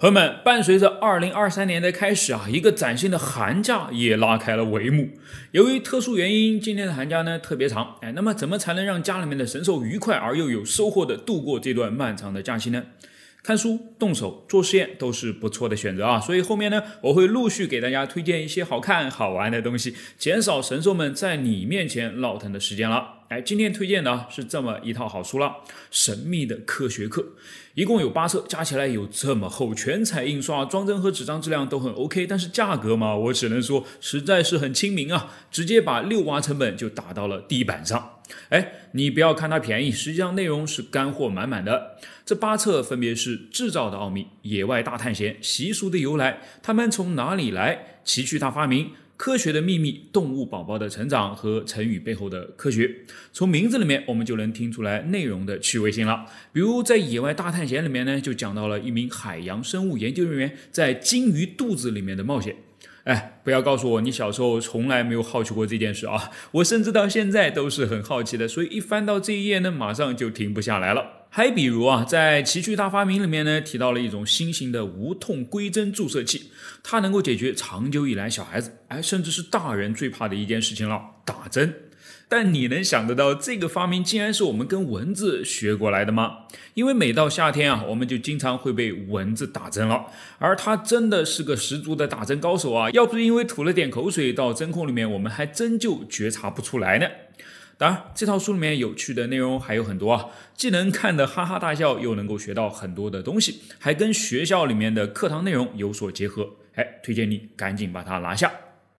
朋友们，伴随着二零二三年的开始啊，一个崭新的寒假也拉开了帷幕。由于特殊原因，今年的寒假呢特别长。哎，那么怎么才能让家里面的神兽愉快而又有收获的度过这段漫长的假期呢？看书、动手、做实验都是不错的选择啊。所以后面呢，我会陆续给大家推荐一些好看好玩的东西，减少神兽们在你面前闹腾的时间了。哎，今天推荐的是这么一套好书了，《神秘的科学课》，一共有八册，加起来有这么厚，全彩印刷，装帧和纸张质量都很 OK。但是价格嘛，我只能说实在是很亲民啊，直接把遛娃成本就打到了地板上。哎，你不要看它便宜，实际上内容是干货满满的。这八册分别是《制造的奥秘》《野外大探险》《习俗的由来》《他们从哪里来》《奇趣大发明》。科学的秘密、动物宝宝的成长和成语背后的科学，从名字里面我们就能听出来内容的趣味性了。比如在《野外大探险》里面呢，就讲到了一名海洋生物研究人员在鲸鱼肚子里面的冒险。哎，不要告诉我你小时候从来没有好奇过这件事啊！我甚至到现在都是很好奇的，所以一翻到这一页呢，马上就停不下来了。还比如啊，在《奇趣大发明》里面呢，提到了一种新型的无痛硅针注射器，它能够解决长久以来小孩子哎，甚至是大人最怕的一件事情了——打针。但你能想得到，这个发明竟然是我们跟蚊子学过来的吗？因为每到夏天啊，我们就经常会被蚊子打针了。而它真的是个十足的打针高手啊！要不是因为吐了点口水到针孔里面，我们还真就觉察不出来呢。当然，这套书里面有趣的内容还有很多啊，既能看的哈哈大笑，又能够学到很多的东西，还跟学校里面的课堂内容有所结合，哎，推荐你赶紧把它拿下。